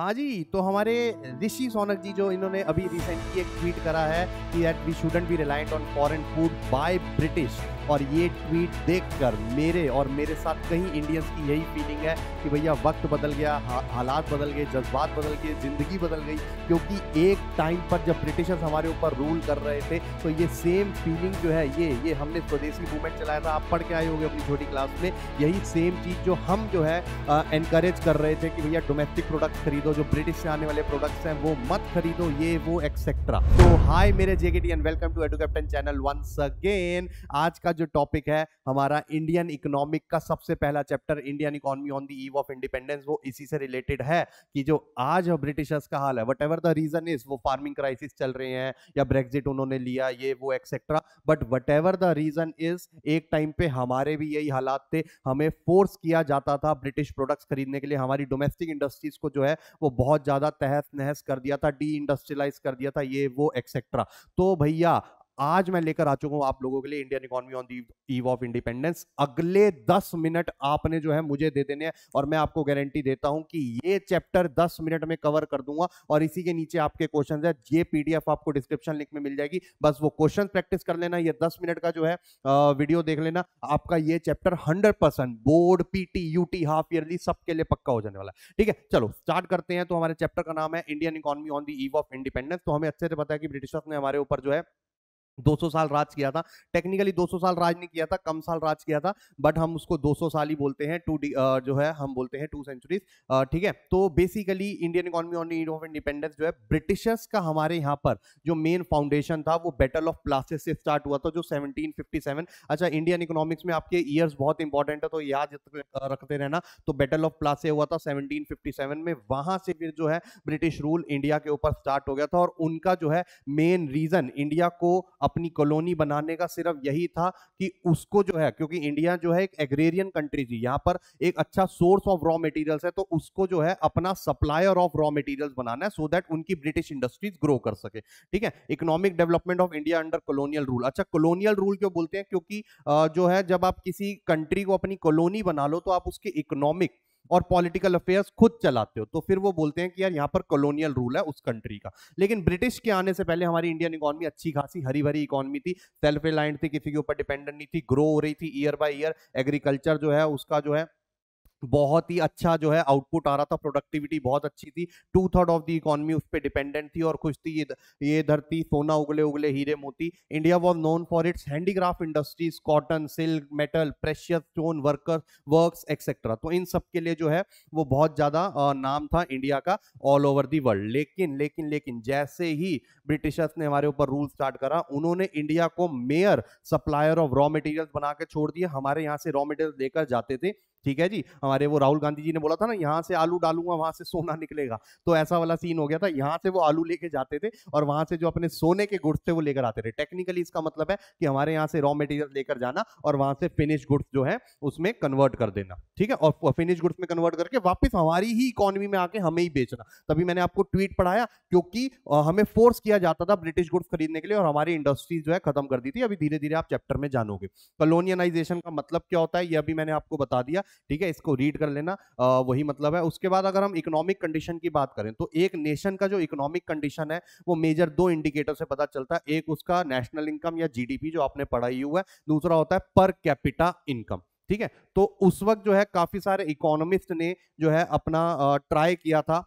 हाँ जी तो हमारे ऋषि सोनक जी जो इन्होंने अभी रिसेंटली एक ट्वीट करा है कि that we shouldn't be reliant on foreign food by British और ये ट्वीट देखकर मेरे और मेरे साथ कई इंडियंस की यही फीलिंग है कि भैया वक्त बदल गया हालात बदल गए जज्बात बदल गए ज़िंदगी बदल गई क्योंकि एक टाइम पर जब ब्रिटिशर्स हमारे ऊपर रूल कर रहे थे तो ये सेम फीलिंग जो है ये ये हमने स्वदेशी मूवमेंट चलाया था आप पढ़ के आए होंगे अपनी छोटी क्लास में यही सेम चीज़ जो हम जो है इनक्रेज कर रहे थे कि भैया डोमेस्टिक प्रोडक्ट खरीदो जो ब्रिटिश से आने वाले प्रोडक्ट्स हैं वो मत खरीदो ये वो एक्सेट्रा तो हाई मेरे जेके welcome to edu captain channel once again आज का जो टॉपिक है हमारा इंडियन इकोनॉमिक का सबसे पहला chapter Indian economy on the eve of independence वो इसी से रिलेटेड है कि जो आज ब्रिटिशर्स का हाल है वट द रीजन इज वो फार्मिंग क्राइसिस चल रहे हैं या ब्रेग्जिट उन्होंने लिया ये वो etcetera but what the reason is एक टाइम पे हमारे भी यही हालात थे हमें फोर्स किया जाता था ब्रिटिश प्रोडक्ट्स खरीदने के लिए हमारी डोमेस्टिक इंडस्ट्रीज को जो है वो बहुत ज़्यादा तहस नहस कर दिया था डी इंडस्ट्रियलाइज कर दिया था ये वो एक्सेट्रा तो भैया आज मैं लेकर आ चुका हूं आप लोगों के लिए Indian economy on the eve of independence अगले दस मिनट आपने जो है मुझे दे देने हैं और मैं आपको गारंटी देता हूं कि ये चैप्टर दस मिनट में कवर कर दूंगा और इसी के नीचे आपके क्वेश्चन है ये पीडीएफ आपको डिस्क्रिप्शन लिंक में मिल जाएगी बस वो क्वेश्चन प्रैक्टिस कर लेना ये दस मिनट का जो है वीडियो देख लेना आपका ये chapter hundred board PT UT half yearly सबके लिए पक्का हो जाने वाला है ठीक है चलो स्टार्ट करते हैं तो हमारे चैप्टर का नाम है Indian economy on the eve of independence तो हमें अच्छे से पता है कि ब्रिटिशर्स ने हमारे ऊपर जो है 200 साल राज किया था टेक्निकली 200 साल राज नहीं किया था कम साल राज किया था बट हम उसको 200 साल ही बोलते हैं टू जो है हम बोलते हैं टू सेंचुरीज ठीक है तो basically Indian economy on eve of independence जो है ब्रिटिशर्स का हमारे यहाँ पर जो मेन फाउंडेशन था वो बैटल ऑफ प्लासेस से स्टार्ट हुआ था जो सेवनटीन अच्छा इंडियन इकोनॉमिक्स में आपके ईयर्स बहुत इंपॉर्टेंट है तो याद रखते रहना तो बैटल ऑफ प्लासे हुआ था सेवनटीन में वहां से फिर जो है ब्रिटिश रूल इंडिया के ऊपर स्टार्ट हो गया था और उनका जो है मेन रीजन इंडिया को अपनी कॉलोनी बनाने का सिर्फ यही था कि उसको जो है क्योंकि इंडिया जो है एक एग्रेरियन कंट्री थी यहाँ पर एक अच्छा सोर्स ऑफ रॉ मटेरियल्स है तो उसको जो है अपना सप्लायर ऑफ रॉ मटेरियल्स बनाना है सो so दैट उनकी ब्रिटिश इंडस्ट्रीज ग्रो कर सके ठीक है economic development of India under colonial rule अच्छा कॉलोनियल रूल क्यों बोलते हैं क्योंकि जो है जब आप किसी कंट्री को अपनी कॉलोनी बना लो तो आप उसके इकोनॉमिक और पॉलिटिकल अफेयर्स खुद चलाते हो तो फिर वो बोलते हैं कि यार यहाँ पर कॉलोनियल रूल है उस कंट्री का लेकिन ब्रिटिश के आने से पहले हमारी इंडियन इकोनॉमी अच्छी खासी हरी भरी इकोनॉमी थी सेल्फ रिलायंट थी किसी के ऊपर डिपेंडेंट नहीं थी ग्रो हो रही थी ईयर बाय ईयर एग्रीकल्चर जो है उसका जो है बहुत ही अच्छा जो है आउटपुट आ रहा था प्रोडक्टिविटी बहुत अच्छी थी two third of the economy उस पर डिपेंडेंट थी और खुश थी ये ये धरती सोना उगले उगले हीरे मोती India was known for its handicraft industries cotton silk metal precious stone worker work etcetera तो इन सब के लिए जो है वो बहुत ज़्यादा नाम था इंडिया का ऑल ओवर दी वर्ल्ड लेकिन लेकिन लेकिन जैसे ही ब्रिटिशर्स ने हमारे ऊपर रूल स्टार्ट करा उन्होंने इंडिया को mere supplier of raw materials बना के छोड़ दिया हमारे यहाँ से रॉ मटेरियल लेकर जाते थे ठीक है जी हमारे वो राहुल गांधी जी ने बोला था ना यहाँ से आलू डालूंगा वहां से सोना निकलेगा तो ऐसा वाला सीन हो गया था यहाँ से वो आलू लेके जाते थे और वहां से जो अपने सोने के गुड्स थे वो लेकर आते थे टेक्निकली इसका मतलब है कि हमारे यहाँ से रॉ मटेरियल लेकर जाना और वहां से फिनिश गुड्स जो है उसमें कन्वर्ट कर देना ठीक है और फिनिश गुड्स में कन्वर्ट करके वापिस हमारी ही इकोनॉमी में आके हमें ही बेचना तभी मैंने आपको ट्वीट पढ़ाया क्योंकि हमें फोर्स किया जाता था ब्रिटिश गुड्स खरीदने के लिए और हमारी इंडस्ट्रीज जो है खत्म कर दी थी अभी धीरे धीरे आप चैप्टर में जानोगे कलोनियनाइजेशन का मतलब क्या होता है यह अभी मैंने आपको बता दिया ठीक है इसको रीड कर लेना आ, वही मतलब है उसके बाद अगर हम इकोनॉमिक कंडीशन की बात करें तो एक नेशन का जो इकोनॉमिक कंडीशन है वो मेजर दो इंडिकेटर से पता चलता है एक उसका नेशनल इनकम या जीडीपी जो आपने पढ़ाई हुआ है दूसरा होता है पर कैपिटा इनकम ठीक है तो उस वक्त जो है काफी सारे इकोनॉमिस्ट ने जो है अपना ट्राई किया था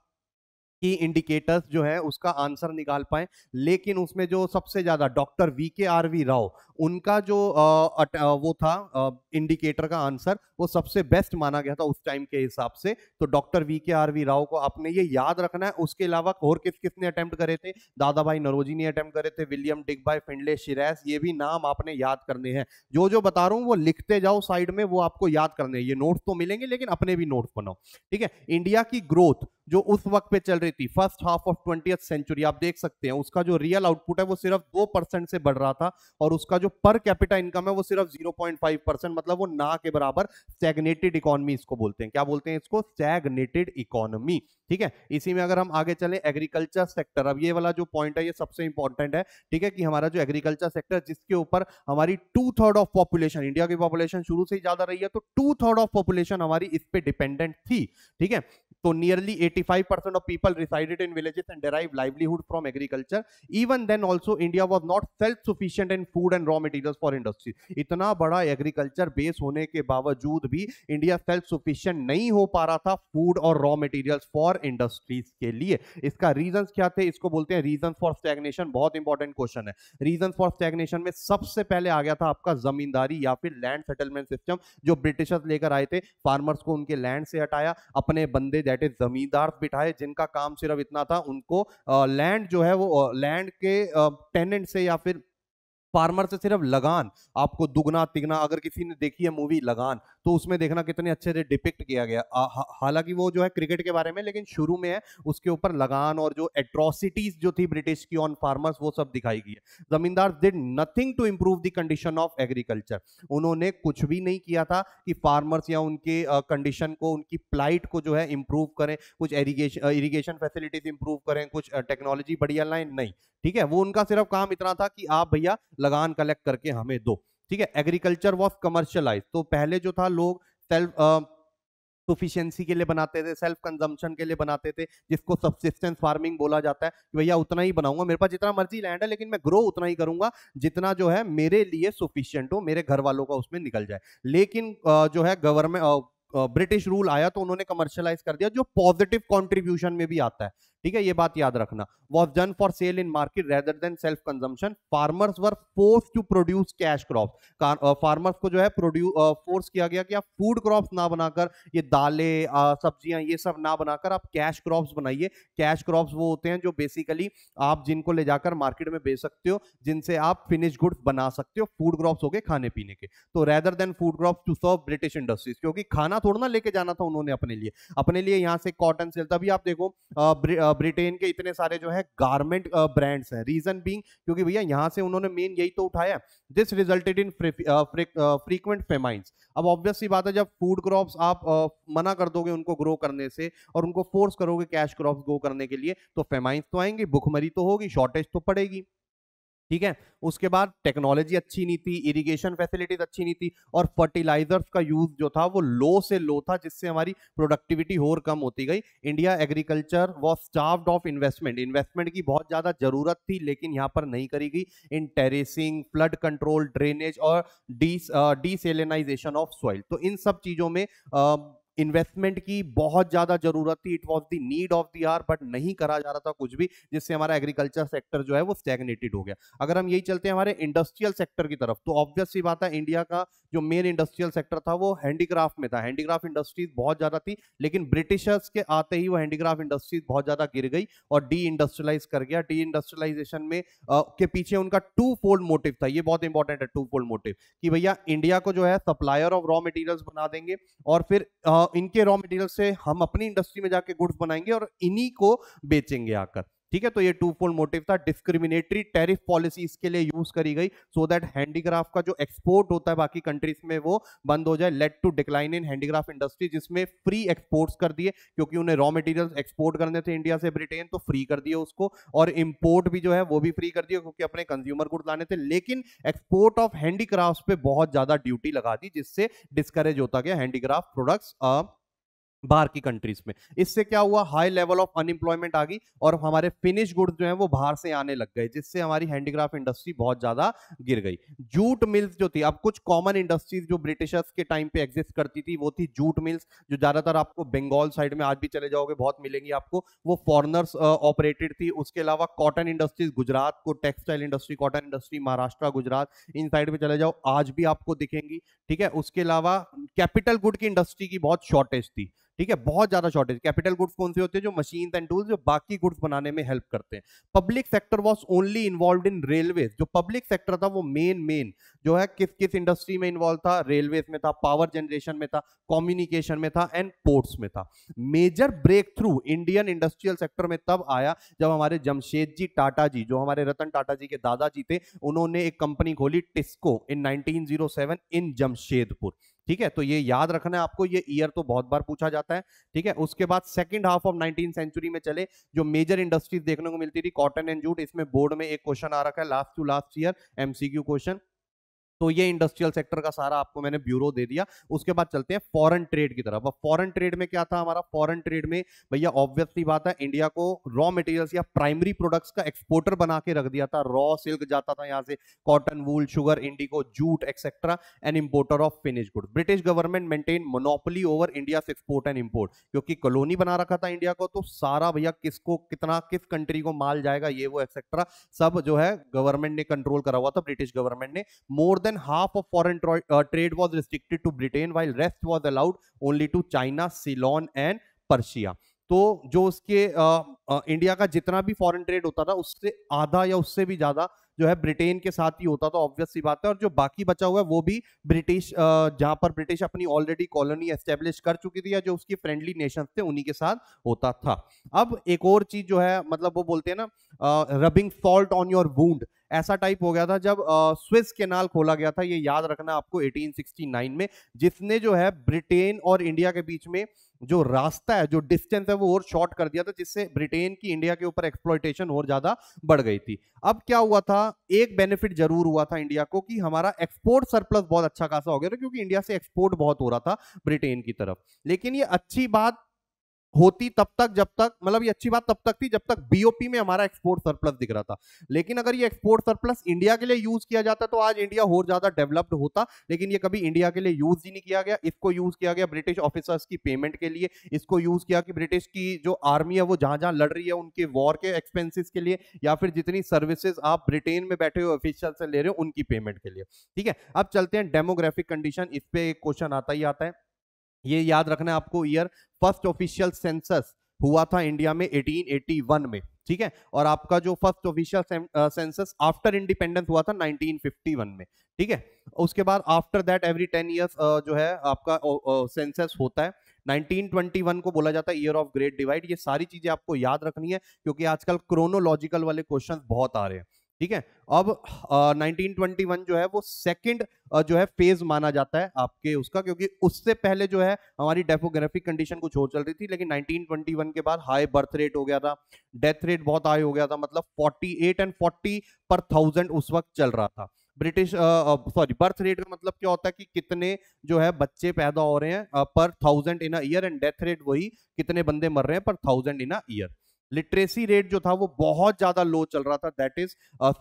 की इंडिकेटर्स जो है उसका आंसर निकाल पाए लेकिन उसमें जो सबसे ज्यादा doctor V K R V Rao उनका जो आ, आ, वो था आ, इंडिकेटर का आंसर वो सबसे बेस्ट माना गया था उस टाइम के हिसाब से तो doctor V K R V Rao को आपने ये याद रखना है उसके अलावा और किस किस ने अटेम्प्ट करे थे दादा भाई नरोजी ने अटेम्प्ट करे थे विलियम डिग भाई फिंडले शिरास ये भी नाम आपने याद करने हैं जो जो बता रहा हूँ वो लिखते जाओ साइड में वो आपको याद करने ये नोट्स तो मिलेंगे लेकिन अपने भी नोट्स बनाओ ठीक है इंडिया की ग्रोथ जो उस वक्त पे चल रही थी first half of twenty century आप देख सकते हैं उसका जो रियल आउटपुट है वो सिर्फ दो परसेंट से बढ़ रहा था और उसका जो पर कैपिटा इनकम है वो सिर्फ जीरो पॉइंट फाइव परसेंट मतलब वो ना के बराबर स्टैगनेटेड इकोनॉमी इसको बोलते हैं क्या बोलते हैं इसको स्टैगनेटेड इकोनॉमी ठीक है इसी में अगर हम आगे चले एग्रीकल्चर सेक्टर अब ये वाला जो पॉइंट है ये सबसे इंपॉर्टेंट है ठीक है कि हमारा जो एग्रीकल्चर सेक्टर जिसके ऊपर हमारी two third of population India की पॉपुलेशन शुरू से ही ज्यादा रही है तो टू थर्ड ऑफ पॉपुलेशन हमारी इस पर डिपेंडेंट थी ठीक है So तो nearly 85% of people resided in villages and derive livelihood from agriculture even then also India was not self sufficient in food and raw material for industry. इतना बड़ा agriculture base होने के बावजूद भी इंडिया सेल्फ सफिशियंट नहीं हो पा रहा था फूड और रॉ मटीरियल फॉर इंडस्ट्रीज के लिए इसका रीजन क्या थे इसको बोलते हैं रीजन फॉर स्टैग्नेशन बहुत इंपॉर्टेंट क्वेश्चन है रीजन फॉर स्टैग्नेशन में सबसे पहले आ गया था आपका जमींदारी या फिर लैंड सेटलमेंट सिस्टम जो ब्रिटिशर्स लेकर आए थे फार्मर्स को उनके लैंड से हटाया अपने बंदे दैट इज जमींदार बिठाए जिनका काम सिर्फ इतना था उनको लैंड जो है वो लैंड के टेनेंट से या फिर फार्मर से सिर्फ लगान आपको दुगना तिगना अगर किसी ने देखी है मूवी लगान तो उसमें देखना कितने अच्छे से डिपिक्ट किया गया हालांकि वो जो है क्रिकेट के बारे में लेकिन शुरू में है उसके ऊपर लगान और जो एट्रोसिटीज जो थी ब्रिटिश की ऑन फार्मर्स वो सब दिखाई गई है zamindar did nothing to improve the condition of agriculture उन्होंने कुछ भी नहीं किया था कि फार्मर्स या उनके कंडीशन को उनकी प्लाइट को जो है इम्प्रूव करें कुछ एरीगेशन इरीगेशन फैसिलिटीज इंप्रूव करें कुछ टेक्नोलॉजी बढ़िया लाइन नहीं ठीक है वो उनका सिर्फ काम इतना था कि आप भैया लगान कलेक्ट करके हमें दो ठीक है एग्रीकल्चर वॉज कमर्शलाइज तो पहले जो था लोग सेल्फ सुफिशियंसी के लिए बनाते थे सेल्फ कंजम्पशन के लिए बनाते थे जिसको सब्सिस्टेंस फार्मिंग बोला जाता है कि भैया उतना ही बनाऊंगा मेरे पास जितना मर्जी लैंड है लेकिन मैं ग्रो उतना ही करूंगा जितना जो है मेरे लिए सुफिशियंट हो मेरे घर वालों का उसमें निकल जाए लेकिन जो है गवर्नमेंट ब्रिटिश रूल आया तो उन्होंने कमर्शलाइज कर दिया जो पॉजिटिव कॉन्ट्रीब्यूशन में भी आता है ठीक है ये बात याद रखना was done for sale in market rather than self consumption farmers were force to produce cash crop farmers को जो है प्रोड्यूस फोर्स किया गया कि आप फूड क्रॉप ना बनाकर ये दालें सब्जियां ये सब ना बनाकर आप कैश क्रॉप बनाइए कैश क्रॉप वो होते हैं जो बेसिकली आप जिनको ले जाकर मार्केट में बेच सकते हो जिनसे आप फिनिश गुड्स बना सकते हो फूड क्रॉप हो गए खाने पीने के तो rather than food crop to serve British industries क्योंकि खाना थोड़ा ना लेके जाना था उन्होंने अपने लिए अपने लिए यहाँ से कॉटन सेल तभी आप देखो ब्रिटेन के इतने सारे जो है गारमेंट ब्रांड्स हैं रीजन बीइंग क्योंकि भैया यहाँ से उन्होंने मेन यही तो उठाया this resulted in frequent famines अब ऑब्वियसली बात है जब फूड क्रॉप्स आप uh, मना कर दोगे उनको ग्रो करने से और उनको फोर्स करोगे कैश क्रॉप्स ग्रो करने के लिए तो फेमाइंस तो आएंगे भुखमरी तो होगी शॉर्टेज तो पड़ेगी ठीक है उसके बाद टेक्नोलॉजी अच्छी नहीं थी इरिगेशन फैसिलिटीज अच्छी नहीं थी और फर्टिलाइजर्स का यूज जो था वो लो से लो था जिससे हमारी प्रोडक्टिविटी और कम होती गई India agriculture was starved of investment investment की बहुत ज़्यादा ज़रूरत थी लेकिन यहाँ पर नहीं करी गई in terracing flood control drainage और डी डीसेलेनाइजेशन ऑफ सॉइल तो इन सब चीज़ों में आ, इन्वेस्टमेंट की बहुत ज़्यादा ज़रूरत थी it was the need of the hour but नहीं करा जा रहा था कुछ भी जिससे हमारा एग्रीकल्चर सेक्टर जो है वो स्टेगनेटेड हो गया अगर हम यही चलते हैं हमारे इंडस्ट्रियल सेक्टर की तरफ तो ऑब्वियस ही बात है इंडिया का जो मेन इंडस्ट्रियल सेक्टर था वो हैंडीक्राफ्ट में था हैंडीक्राफ्ट इंडस्ट्रीज बहुत ज़्यादा थी लेकिन ब्रिटिशर्स के आते ही वो हैंडीक्राफ्ट इंडस्ट्रीज बहुत ज़्यादा गिर गई और डी इंडस्ट्रियलाइज कर गया डी इंडस्ट्रियलाइजेशन में आ, के पीछे उनका टू फोल्ड मोटिव था ये बहुत इंपॉर्टेंट है टू फोल्ड मोटिव कि भैया इंडिया को जो है सप्लायर ऑफ रॉ मटेरियल्स बना देंगे और फिर आ, इनके रॉ मटेरियल से हम अपनी इंडस्ट्री में जाके गुड्स बनाएंगे और इन्हीं को बेचेंगे आकर ठीक है तो ये टू फोल्ड मोटिव था डिस्क्रिमिनेटरी टैरिफ पॉलिसी इसके लिए यूज करी गई सो दैट हैंडीक्राफ्ट का जो एक्सपोर्ट होता है बाकी कंट्रीज में वो बंद हो जाए led to decline in handicraft industry जिसमें फ्री एक्सपोर्ट्स कर दिए क्योंकि उन्हें रॉ मटेरियल एक्सपोर्ट करने थे इंडिया से ब्रिटेन तो फ्री कर दिए उसको और इम्पोर्ट भी जो है वो भी फ्री कर दिए क्योंकि अपने कंज्यूमर गुड लाने थे लेकिन एक्सपोर्ट ऑफ हैंडीक्राफ्ट पे बहुत ज्यादा ड्यूटी लगा दी जिससे डिस्करेज होता गया हैंडीक्राफ्ट प्रोडक्ट्स बाहर की कंट्रीज में इससे क्या हुआ हाई लेवल ऑफ अनएम्प्लॉयमेंट आ गई और हमारे फिनिश गुड्स जो है वो बाहर से आने लग गए जिससे हमारी हैंडीक्राफ्ट इंडस्ट्री बहुत ज्यादा गिर गई जूट मिल्स जो थी अब कुछ कॉमन इंडस्ट्रीज जो ब्रिटिशर्स के टाइम पे एग्जिस्ट करती थी वो थी जूट मिल्स जो ज्यादातर आपको बंगाल साइड में आज भी चले जाओगे बहुत मिलेंगी आपको वो फॉरनर्स ऑपरेटेड थी उसके अलावा कॉटन इंडस्ट्रीज गुजरात को textile industry cotton industry Maharashtra Gujarat इन साइड में चले जाओ आज भी आपको दिखेंगी ठीक है उसके अलावा कैपिटल गुड की इंडस्ट्री की बहुत शॉर्टेज थी ठीक है बहुत ज्यादा शॉर्टेज कैपिटल गुड्स कौन से होते हैं जो मशीन एंड टूल्स जो बाकी गुड्स बनाने में हेल्प करते हैं public sector was only involve in railway जो पब्लिक सेक्टर था वो मेन मेन जो है किस किस इंडस्ट्री में इन्वॉल्व था रेलवे में था पावर जनरेशन में था कॉम्युनिकेशन में था एंड पोर्ट्स में था major break through Indian industrial sector में तब आया जब हमारे जमशेद जी टाटा जी जो हमारे रतन टाटा जी के दादाजी थे उन्होंने एक कंपनी खोली TISCO in nineteen in Jamshedpur ठीक है तो ये याद रखना है आपको ये ईयर तो बहुत बार पूछा जाता है ठीक है उसके बाद second half of nineteen century में चले जो मेजर इंडस्ट्रीज देखने को मिलती थी कॉटन एंड जूट इसमें बोर्ड में एक क्वेश्चन आ रखा है last to last year MCQ question तो ये इंडस्ट्रियल सेक्टर का सारा आपको मैंने ब्यूरो दे दिया उसके बाद चलते हैं फॉरेन ट्रेड की तरफ फॉरेन ट्रेड में क्या था हमारा फॉरेन ट्रेड में भैया ऑब्वियसली बात है इंडिया को रॉ मटेरियल्स या प्राइमरी प्रोडक्ट्स का एक्सपोर्टर बना के रख दिया था रॉ सिल्क जाता था यहाँ से cotton wool sugar indigo jute etcetera and importer of finish good British government maintain monopoly over India export and import क्योंकि कॉलोनी बना रखा था इंडिया को तो सारा भैया किसको कितना किस कंट्री को माल जाएगा ये वो एक्सेट्रा सब जो है गवर्नमेंट ने कंट्रोल करा हुआ था ब्रिटिश गवर्नमेंट ने more than than half of foreign uh, trade was restricted to Britain while rest was allowed only to China, Ceylon and Persia. तो जो उसके आ, आ, इंडिया का जितना भी फॉरेन ट्रेड होता था उससे आधा या उससे भी ज्यादा जो है ब्रिटेन के साथ ही होता तो ऑब्वियस सी बात है और जो बाकी बचा हुआ है वो भी ब्रिटिश जहां पर ब्रिटिश अपनी ऑलरेडी कॉलोनी एस्टेब्लिश कर चुकी थी या जो उसकी फ्रेंडली नेशन थे उन्हीं के साथ होता था अब एक और चीज जो है मतलब वो बोलते हैं ना rubbing salt on your wound ऐसा टाइप हो गया था जब स्विस केनाल खोला गया था ये याद रखना आपको 1869 में जिसने जो है ब्रिटेन और इंडिया के बीच में जो रास्ता है जो डिस्टेंस है वो और शॉर्ट कर दिया था जिससे ब्रिटेन की इंडिया के ऊपर एक्सप्लॉयटेशन और ज्यादा बढ़ गई थी अब क्या हुआ था एक बेनिफिट जरूर हुआ था इंडिया को कि हमारा एक्सपोर्ट सरप्लस बहुत अच्छा खासा हो गया था क्योंकि इंडिया से एक्सपोर्ट बहुत हो रहा था ब्रिटेन की तरफ लेकिन ये अच्छी बात होती तब तक जब तक मतलब ये अच्छी बात तब तक थी जब तक बीओपी में हमारा एक्सपोर्ट सरप्लस दिख रहा था लेकिन अगर ये एक्सपोर्ट सरप्लस इंडिया के लिए यूज किया जाता तो आज इंडिया और ज्यादा डेवलप्ड होता लेकिन ये कभी इंडिया के लिए यूज ही नहीं किया गया इसको यूज किया गया ब्रिटिश ऑफिसर्स की पेमेंट के लिए इसको यूज किया कि ब्रिटिश की जो आर्मी है वो जहां जहां लड़ रही है उनके वॉर के एक्सपेंसिस के लिए या फिर जितनी सर्विसेज आप ब्रिटेन में बैठे हुए ऑफिसर से ले रहे हो उनकी पेमेंट के लिए ठीक है अब चलते हैं डेमोग्राफिक कंडीशन इस पे एक क्वेश्चन आता ही आता है ये याद रखना है आपको ईयर फर्स्ट ऑफिशियल सेंसस हुआ था इंडिया में 1881 में ठीक है और आपका जो first official census after independence हुआ था 1951 में ठीक है उसके बाद after that every ten years जो है आपका सेंसस uh, होता है 1921 को बोला जाता है ईयर ऑफ ग्रेट डिवाइड ये सारी चीजें आपको याद रखनी है क्योंकि आजकल क्रोनोलॉजिकल वाले क्वेश्चन बहुत आ रहे हैं ठीक है अब आ, 1921 जो है वो सेकंड जो है फेज माना जाता है आपके उसका क्योंकि उससे पहले जो है हमारी डेफोग्राफिक कंडीशन कुछ और चल रही थी लेकिन 1921 के बाद हाई बर्थ रेट हो गया था डेथ रेट बहुत हाई हो गया था मतलब 48 eight and forty per thousand उस वक्त चल रहा था ब्रिटिश सॉरी बर्थ रेट का मतलब क्या होता है कि कितने जो है बच्चे पैदा हो रहे हैं per thousand in year and death rate वही कितने बंदे मर रहे हैं per thousand in year literacy rate जो था वो बहुत ज्यादा लो चल रहा था that is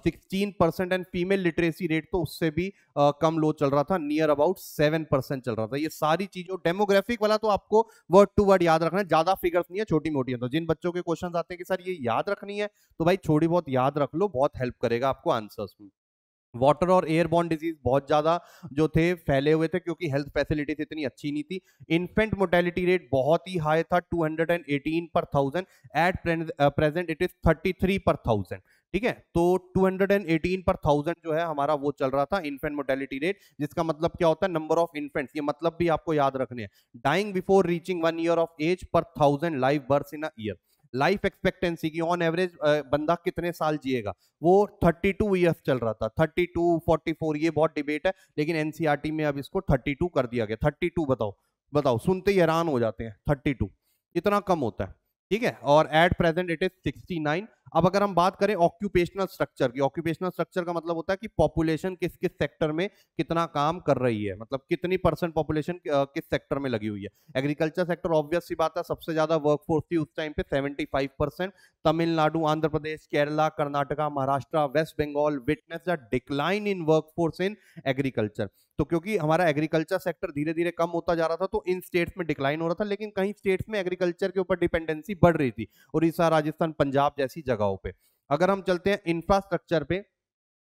sixteen percent and female literacy rate तो उससे भी uh, कम लो चल रहा था नियर अबाउट सेवन परसेंट चल रहा था ये सारी चीजों डेमोग्राफिक वाला तो आपको वर्ड टू वर्ड याद रखना है ज्यादा फिगर्स नहीं है छोटी मोटी है तो जिन बच्चों के क्वेश्चन आते हैं कि सर ये याद रखनी है तो भाई थोड़ी बहुत याद रख लो बहुत हेल्प करेगा आपको आंसर्स में वाटर और एयर बॉन्ड डिजीज बहुत ज़्यादा जो थे फैले हुए थे क्योंकि हेल्थ फैसिलिटीज इतनी अच्छी नहीं थी इन्फेंट मोर्टेलिटी रेट बहुत ही हाई था 218 per thousand at present it is 33 per thousand ठीक है तो 218 पर थाउजेंड जो है हमारा वो चल रहा था इन्फेंट मोटेलिटी रेट जिसका मतलब क्या होता है नंबर ऑफ इन्फेंट्स ये मतलब भी आपको याद रखने हैं dying before reaching one year of age per thousand live birth in year year life expectancy की ऑन एवरेज बंदा कितने साल जिएगा वो 32 टू ईयर्स चल रहा था 32 44 ये बहुत डिबेट है लेकिन एनसीईआरटी e में अब इसको 32 कर दिया गया 32 बताओ बताओ सुनते ही हैरान हो जाते हैं 32 इतना कम होता है ठीक है और एट प्रेजेंट इट इज 69 अब अगर हम बात करें ऑक्यूपेशनल स्ट्रक्चर की ऑक्यूपेशनल स्ट्रक्चर का मतलब होता है कि पॉपुलेशन किस किस सेक्टर में कितना काम कर रही है मतलब कितनी परसेंट पॉपुलेशन किस सेक्टर में लगी हुई है एग्रीकल्चर सेक्टर ऑब्वियस सी बात है सबसे ज्यादा वर्कफोर्स थी उस टाइम पे 75 percent Tamil Nadu Andhra Pradesh Kerala Karnataka Maharashtra West Bengal witness the decline in work in agriculture तो क्योंकि हमारा एग्रीकल्चर सेक्टर धीरे धीरे कम होता जा रहा था तो इन स्टेट्स में डिक्लाइन हो रहा था लेकिन कहीं स्टेट्स में एग्रीकल्चर के ऊपर डिपेंडेंसी बढ़ रही थी उड़ीसा राजस्थान पंजाब जैसी जगह जगहों पे अगर हम चलते हैं इंफ्रास्ट्रक्चर पे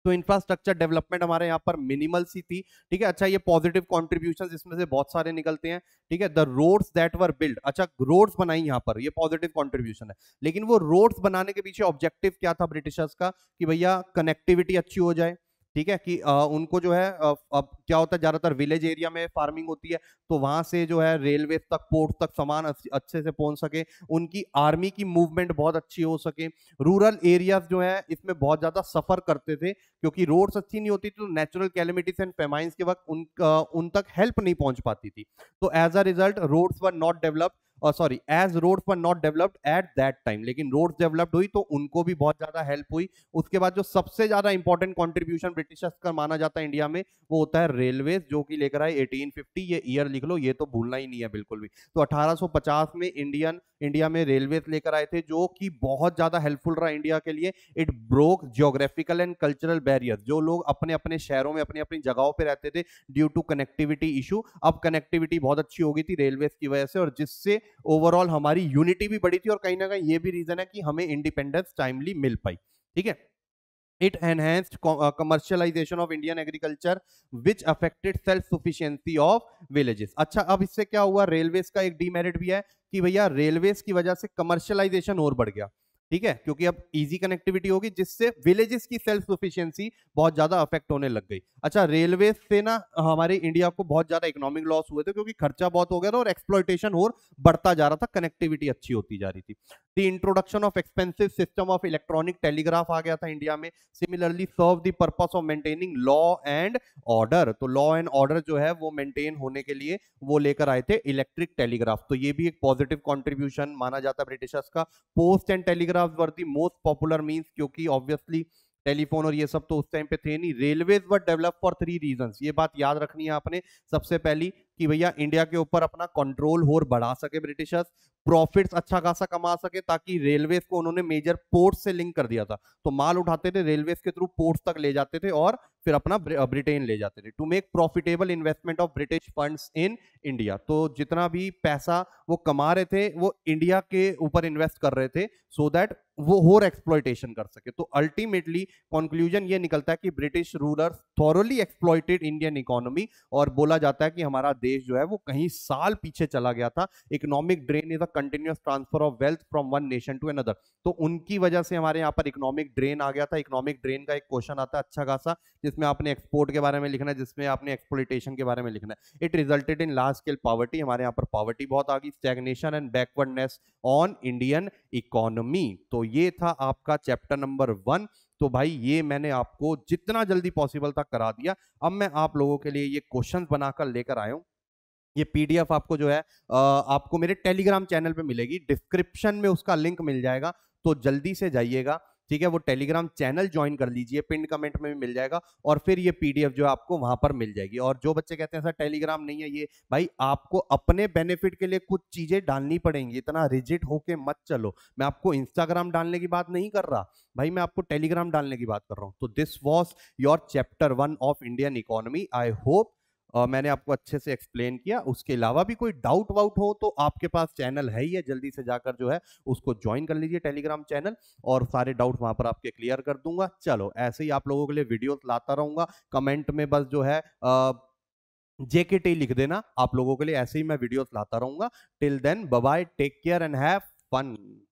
तो इंफ्रास्ट्रक्चर डेवलपमेंट हमारे यहाँ पर मिनिमल सी थी ठीक है अच्छा ये पॉजिटिव कॉन्ट्रीब्यूशन इसमें से बहुत सारे निकलते हैं ठीक है the roads that were build अच्छा रोड्स बनाई यहाँ पर ये पॉजिटिव कॉन्ट्रीब्यूशन है लेकिन वो रोड्स बनाने के पीछे ऑब्जेक्टिव क्या था ब्रिटिशर्स का कि भैया कनेक्टिविटी अच्छी हो जाए ठीक है कि आ, उनको जो है अब क्या होता है ज़्यादातर विलेज एरिया में फार्मिंग होती है तो वहां से जो है रेलवे तक पोर्ट तक सामान अच्छे से पहुंच सके उनकी आर्मी की मूवमेंट बहुत अच्छी हो सके रूरल एरियाज जो है इसमें बहुत ज़्यादा सफ़र करते थे क्योंकि रोड अच्छी नहीं होती तो नेचुरल कैलमिटीज एंड पेमाइंस के वक्त उन उन तक हेल्प नहीं पहुंच पाती थी तो as a result roads were not developed sorry as road were not developed at that time लेकिन रोड डेवलप्ड हुई तो उनको भी बहुत ज्यादा हेल्प हुई उसके बाद जो सबसे ज्यादा इंपॉर्टेंट कॉन्ट्रीब्यूशन ब्रिटिशर्स का माना जाता है इंडिया में वो होता है रेलवे जो कि लेकर आए एटीन ये ईयर लिख लो ये तो भूलना ही नहीं है बिल्कुल भी तो अठारह में इंडियन इंडिया में रेलवे लेकर आए थे जो कि बहुत ज्यादा हेल्पफुल रहा इंडिया के लिए it broke geographical and cultural barrier जो लोग अपने अपने शहरों में अपनी अपनी जगहों पर रहते थे ड्यू टू कनेक्टिविटी इशू अब कनेक्टिविटी बहुत अच्छी हो गई थी रेलवे की वजह से और जिससे ओवरऑल हमारी यूनिटी भी बढ़ी थी और कहीं ना कहीं ये भी रीजन है कि हमें इंडिपेंडेंस टाइमली मिल पाई ठीक है it enhanced commercialisation of Indian agriculture which affected self sufficiency of villages अच्छा अब इससे क्या हुआ रेलवेज का एक डीमेरिट भी है कि भैया रेलवेज की वजह से कमर्शियलाइजेशन और बढ़ गया ठीक है क्योंकि अब इजी कनेक्टिविटी होगी जिससे विलेजेस की सेल्फ सफिशियंसी बहुत ज्यादा अफेक्ट होने लग गई अच्छा रेलवे से ना हमारे इंडिया को बहुत ज्यादा इकोनॉमिक लॉस हुए थे क्योंकि खर्चा बहुत हो गया था और एक्सप्लोइटेशन और बढ़ता जा रहा था कनेक्टिविटी अच्छी होती जा रही थी the introduction of expensive system of electronic telegraph आ गया था इंडिया में similarly serve the purpose of maintaining law and order तो लॉ एंड ऑर्डर जो है वो मेंटेन होने के लिए वो लेकर आए थे इलेक्ट्रिक टेलीग्राफ तो ये भी एक पॉजिटिव कॉन्ट्रीब्यूशन माना जाता है ब्रिटिशर्स का post and telegraph telegraph were the most popular means क्योंकि ऑब्वियसली टेलीफोन और ये सब तो उस टाइम पे थे नहीं railways were develop for three reason ये बात याद रखनी है आपने सबसे पहली कि भैया इंडिया के ऊपर अपना कंट्रोल और बढ़ा सके ब्रिटिशर्स प्रॉफिट्स अच्छा खासा कमा सके ताकि रेलवे को उन्होंने मेजर पोर्ट से लिंक कर दिया था तो माल उठाते थे रेलवे के थ्रू पोर्ट तक ले जाते थे और फिर अपना ब्रिटेन ले जाते थे to make profitable investment of British funds in India तो जितना भी पैसा वो कमा रहे थे वो इंडिया के ऊपर इन्वेस्ट कर रहे थे सो so दैट वो होर एक्सप्लॉयटेशन कर सके तो अल्टीमेटली कंक्लूजन ये निकलता है कि British rulers thoroughly exploited Indian economy और बोला जाता है कि हमारा देश जो है वो कहीं साल पीछे चला गया था economic drain is a continuous transfer of wealth from one nation to another तो उनकी वजह से हमारे यहाँ पर इकोनॉमिक ड्रेन आ गया था इकोनॉमिक ड्रेन का एक क्वेश्चन आता है अच्छा खासा जिसमें आपने एक्सपोर्ट के बारे में लिखना है जिसमें आपने एक्सपोर्टेशन के बारे में लिखना है it resulted in large scale poverty हमारे यहाँ पर पॉवर्टी बहुत आ गई stagnation and backwardness on Indian economy तो ये था आपका चैप्टर नंबर वन तो भाई ये मैंने आपको जितना जल्दी पॉसिबल था करा दिया अब मैं आप लोगों के लिए ये क्वेश्चन बनाकर लेकर आया हूं ये पीडीएफ आपको जो है आपको मेरे टेलीग्राम चैनल पे मिलेगी डिस्क्रिप्शन में उसका लिंक मिल जाएगा तो जल्दी से जाइएगा ठीक है वो टेलीग्राम चैनल ज्वाइन कर लीजिए पिन कमेंट में भी मिल जाएगा और फिर ये पीडीएफ जो है आपको वहां पर मिल जाएगी और जो बच्चे कहते हैं सर टेलीग्राम नहीं है ये भाई आपको अपने बेनिफिट के लिए कुछ चीजें डालनी पड़ेंगी इतना रिजिट होके मत चलो मैं आपको इंस्टाग्राम डालने की बात नहीं कर रहा भाई मैं आपको टेलीग्राम डालने की बात कर रहा हूँ तो this was your chapter one of Indian economy I hope और मैंने आपको अच्छे से एक्सप्लेन किया उसके अलावा भी कोई डाउट वाउट हो तो आपके पास चैनल है ही है जल्दी से जाकर जो है उसको ज्वाइन कर लीजिए टेलीग्राम चैनल और सारे डाउट वहां पर आपके क्लियर कर दूंगा चलो ऐसे ही आप लोगों के लिए वीडियोज लाता रहूंगा कमेंट में बस जो है टी लिख देना आप लोगों के लिए ऐसे ही मैं वीडियोस लाता रहूंगा till then bye take care and have fun